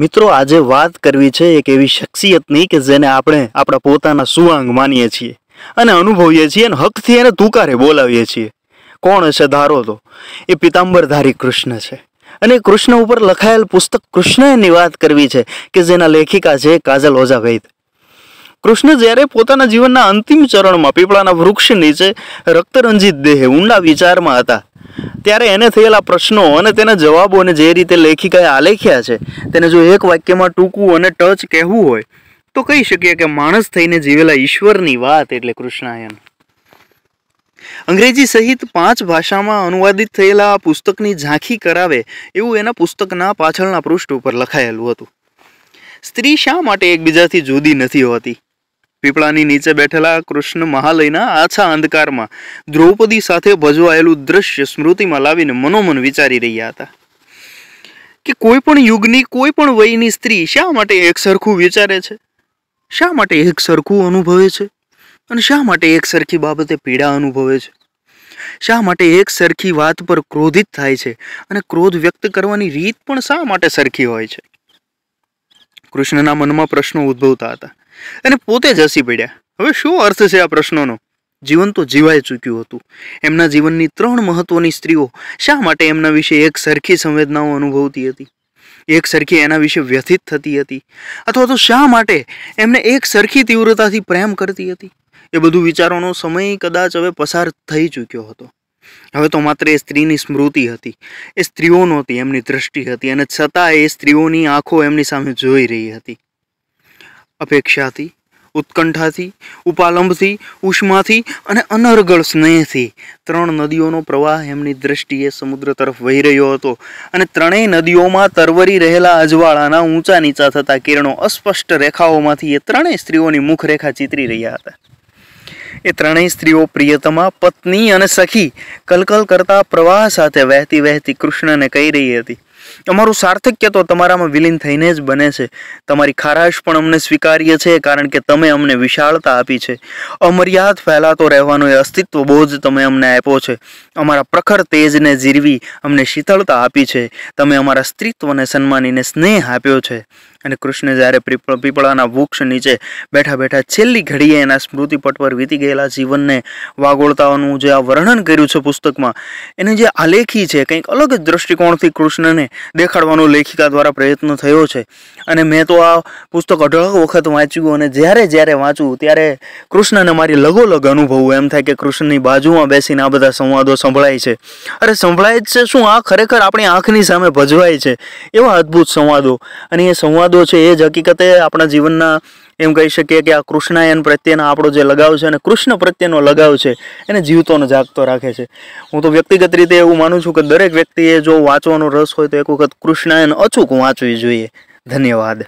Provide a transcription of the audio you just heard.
મિત્રો આજે વાત કરવી છે એક એવી શખ્સિયતની કે જેને આપણે આપણા પોતાના સુવાંગ માનીએ છીએ અને અનુભવીએ છીએ અને હકથી એને તુકારે બોલાવીએ છીએ કોણ છે ધારો તો એ પિતાંબરધારી કૃષ્ણ છે અને કૃષ્ણ ઉપર લખાયેલ પુસ્તક કૃષ્ણની વાત કરવી છે કે જેના લેખિકા છે કાજલ ઓઝા વૈદ કૃષ્ણ જ્યારે પોતાના જીવનના અંતિમ ચરણમાં પીપળાના વૃક્ષ નીચે રક્તરંજિત દેહે ઊંડા વિચારમાં હતા ત્યારે એને થયેલા પ્રશ્નો અને તેના જવાબોને જે રીતે લેખિકાએ આલેખ્યા છે તેને જો એક વાક્યમાં ટૂંકું અને ટચ કહેવું હોય તો કહી શકીએ કે માણસ થઈને જીવેલા ઈશ્વરની વાત એટલે કૃષ્ણાયન અંગ્રેજી સહિત પાંચ ભાષામાં અનુવાદિત થયેલા આ પુસ્તકની ઝાંખી કરાવે એવું એના પુસ્તકના પાછળના પૃષ્ઠ ઉપર લખાયેલું હતું સ્ત્રી શા માટે એકબીજાથી જુદી નથી હોતી પીપળાની નીચે બેઠેલા કૃષ્ણ મહાલયના આછા અંધકારમાં દ્રૌપદી સાથે ભજવાયેલું દ્રશ્ય સ્મૃતિમાં લાવીને મનોમન વિચારી રહ્યા હતા કે કોઈ પણ યુગની કોઈ પણ વયની સ્ત્રી શા માટે એક સરખું વિચારે છે શા માટે એક સરખું અનુભવે છે અને શા માટે એક સરખી બાબતે પીડા અનુભવે છે શા માટે એક સરખી વાત પર ક્રોધિત થાય છે અને ક્રોધ વ્યક્ત કરવાની રીત પણ શા માટે સરખી હોય છે કૃષ્ણના મનમાં પ્રશ્નો ઉદ્ભવતા હતા અને પોતે જ હસી પડ્યા હવે શું અર્થ છે આ પ્રશ્નોનો જીવન તો જીવાઈ ચૂક્યું હતું એમના જીવનની ત્રણ મહત્વની સ્ત્રીઓ શા માટે એમના વિશે એક સરખી સંવેદનાઓ અનુભવતી હતી એક સરખી એના વિશે વ્યથિત થતી હતી અથવા તો શા માટે એમને એક સરખી તીવ્રતાથી પ્રેમ કરતી હતી એ બધું વિચારોનો સમય કદાચ હવે પસાર થઈ ચૂક્યો હતો હવે તો માત્ર એ સ્ત્રીની સ્મૃતિ હતી એ સ્ત્રીઓ નહોતી એમની દ્રષ્ટિ હતી અને છતાં એ સ્ત્રીઓની આંખો એમની સામે જોઈ રહી હતી અપેક્ષાથી ઉત્કંઠાથી ઉપાલંબથી ઉષ્માથી અને અનર્ગળ સ્નેહથી ત્રણ નદીઓનો પ્રવાહ એમની દ્રષ્ટિએ સમુદ્ર તરફ વહી રહ્યો હતો અને ત્રણેય નદીઓમાં તરવરી રહેલા અજવાળાના ઊંચા નીચા થતા કિરણો અસ્પષ્ટ રેખાઓમાંથી એ ત્રણેય સ્ત્રીઓની મુખરેખા ચિતરી રહ્યા હતા એ ત્રણેય સ્ત્રીઓ પ્રિયતમા પત્ની અને સખી કલકલ કરતા પ્રવાહ સાથે વહેતી વહેતી કૃષ્ણને કહી રહી હતી અમારું સાર્થક્ય તો તમારામાં વિલીન થઈને જ બને છે તમારી ખારાશ પણ અમને સ્વીકાર્ય છે કારણ કે તમે અમને વિશાળતા આપી છે અમર્યાદ ફેલાતો રહેવાનો એ અસ્તિત્વ બોધ તમે અમને આપ્યો છે અમારા પ્રખર તેજને જીરવી અમને શીતળતા આપી છે તમે અમારા સ્ત્રીત્વને સન્માનીને સ્નેહ આપ્યો છે અને કૃષ્ણ જ્યારે પીપળાના વૃક્ષ નીચે બેઠા બેઠા છેલ્લી ઘડીએ એના સ્મૃતિપટ પર વીતી ગયેલા જીવનને વાગોળતાઓનું જે આ વર્ણન કર્યું છે પુસ્તકમાં એને જે આલેખી છે કંઈક અલગ જ દ્રષ્ટિકોણથી કૃષ્ણને દેખાડવાનો લેખિકા દ્વારા પ્રયત્ન થયો છે અને મેં તો આ પુસ્તક અઢળક વખત વાંચ્યું અને જ્યારે જ્યારે વાંચું ત્યારે કૃષ્ણને મારી લગોલગ અનુભવું એમ થાય કે કૃષ્ણની બાજુમાં બેસીને આ બધા સંવાદો સંભળાય છે અરે સંભળાય જ છે શું આ ખરેખર આપણી આંખની સામે ભજવાય છે એવા અદ્ભુત સંવાદો અને એ સંવાદ સંવાદો છે એ જ હકીકતે આપણા જીવનના એમ કહી શકીએ કે આ કૃષ્ણાયન પ્રત્યેના આપણો જે લગાવ છે અને કૃષ્ણ પ્રત્યેનો લગાવ છે એને જીવતોનો જાગતો રાખે છે હું તો વ્યક્તિગત રીતે એવું માનું છું કે દરેક વ્યક્તિએ જો વાંચવાનો રસ હોય તો એક વખત કૃષ્ણાયન અચૂક વાંચવી જોઈએ ધન્યવાદ